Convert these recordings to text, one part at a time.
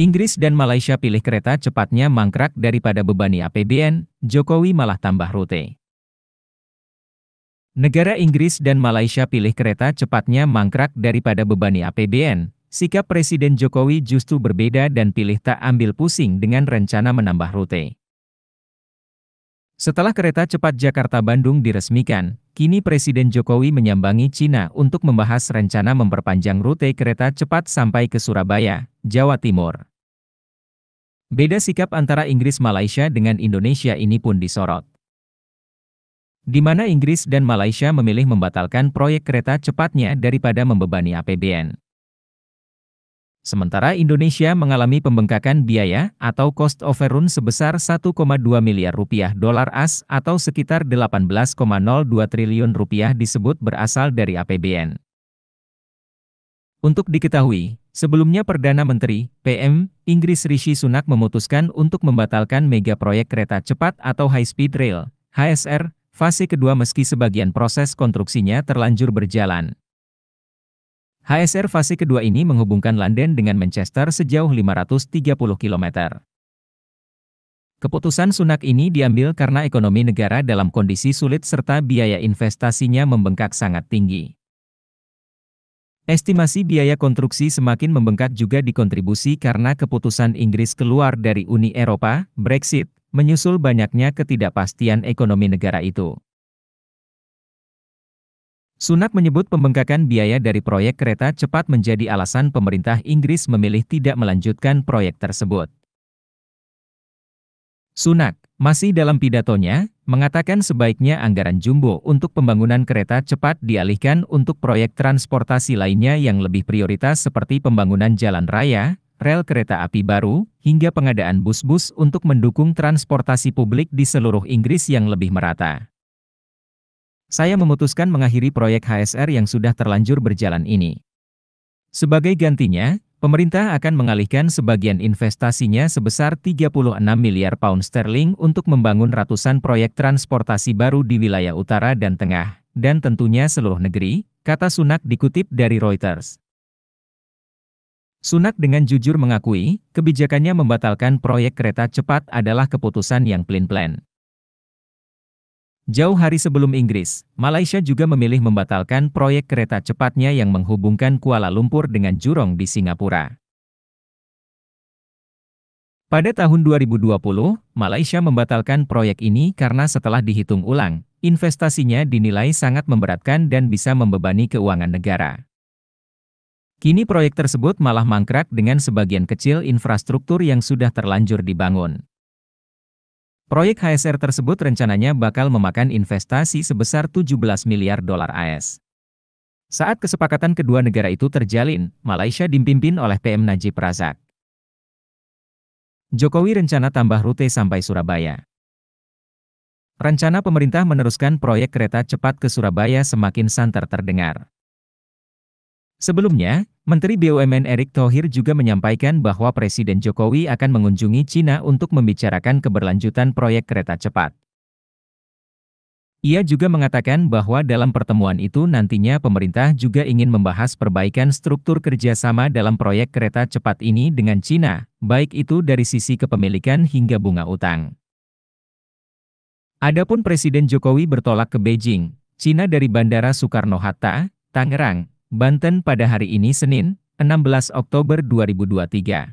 Inggris dan Malaysia pilih kereta cepatnya mangkrak daripada bebani APBN, Jokowi malah tambah rute. Negara Inggris dan Malaysia pilih kereta cepatnya mangkrak daripada bebani APBN, sikap Presiden Jokowi justru berbeda dan pilih tak ambil pusing dengan rencana menambah rute. Setelah kereta cepat Jakarta-Bandung diresmikan, kini Presiden Jokowi menyambangi Cina untuk membahas rencana memperpanjang rute kereta cepat sampai ke Surabaya, Jawa Timur. Beda sikap antara Inggris Malaysia dengan Indonesia ini pun disorot. Di mana Inggris dan Malaysia memilih membatalkan proyek kereta cepatnya daripada membebani APBN. Sementara Indonesia mengalami pembengkakan biaya atau cost overrun sebesar 1,2 miliar rupiah dolar AS atau sekitar 18,02 triliun rupiah disebut berasal dari APBN. Untuk diketahui, Sebelumnya Perdana Menteri, PM, Inggris Rishi Sunak memutuskan untuk membatalkan mega proyek kereta cepat atau High Speed Rail, HSR, fase kedua meski sebagian proses konstruksinya terlanjur berjalan. HSR fase kedua ini menghubungkan London dengan Manchester sejauh 530 km. Keputusan Sunak ini diambil karena ekonomi negara dalam kondisi sulit serta biaya investasinya membengkak sangat tinggi. Estimasi biaya konstruksi semakin membengkak juga dikontribusi karena keputusan Inggris keluar dari Uni Eropa, Brexit, menyusul banyaknya ketidakpastian ekonomi negara itu. Sunak menyebut pembengkakan biaya dari proyek kereta cepat menjadi alasan pemerintah Inggris memilih tidak melanjutkan proyek tersebut. Sunak, masih dalam pidatonya, mengatakan sebaiknya anggaran jumbo untuk pembangunan kereta cepat dialihkan untuk proyek transportasi lainnya yang lebih prioritas seperti pembangunan jalan raya, rel kereta api baru, hingga pengadaan bus-bus untuk mendukung transportasi publik di seluruh Inggris yang lebih merata. Saya memutuskan mengakhiri proyek HSR yang sudah terlanjur berjalan ini. Sebagai gantinya, Pemerintah akan mengalihkan sebagian investasinya sebesar 36 miliar pound sterling untuk membangun ratusan proyek transportasi baru di wilayah utara dan tengah, dan tentunya seluruh negeri, kata Sunak dikutip dari Reuters. Sunak dengan jujur mengakui, kebijakannya membatalkan proyek kereta cepat adalah keputusan yang plan-plan. Jauh hari sebelum Inggris, Malaysia juga memilih membatalkan proyek kereta cepatnya yang menghubungkan Kuala Lumpur dengan Jurong di Singapura. Pada tahun 2020, Malaysia membatalkan proyek ini karena setelah dihitung ulang, investasinya dinilai sangat memberatkan dan bisa membebani keuangan negara. Kini proyek tersebut malah mangkrak dengan sebagian kecil infrastruktur yang sudah terlanjur dibangun. Proyek HSR tersebut rencananya bakal memakan investasi sebesar 17 miliar dolar AS. Saat kesepakatan kedua negara itu terjalin, Malaysia dipimpin oleh PM Najib Razak. Jokowi rencana tambah rute sampai Surabaya. Rencana pemerintah meneruskan proyek kereta cepat ke Surabaya semakin santer terdengar. Sebelumnya, Menteri BUMN Erick Thohir juga menyampaikan bahwa Presiden Jokowi akan mengunjungi Cina untuk membicarakan keberlanjutan proyek kereta cepat. Ia juga mengatakan bahwa dalam pertemuan itu nantinya pemerintah juga ingin membahas perbaikan struktur kerjasama dalam proyek kereta cepat ini dengan Cina, baik itu dari sisi kepemilikan hingga bunga utang. Adapun Presiden Jokowi bertolak ke Beijing, Cina dari Bandara Soekarno-Hatta, Tangerang, Banten pada hari ini Senin, 16 Oktober 2023.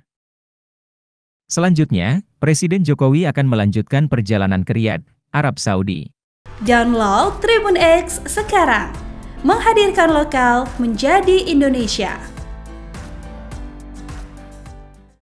Selanjutnya, Presiden Jokowi akan melanjutkan perjalanan ke Riyadh, Arab Saudi. Download Tribun X sekarang, menghadirkan lokal menjadi Indonesia.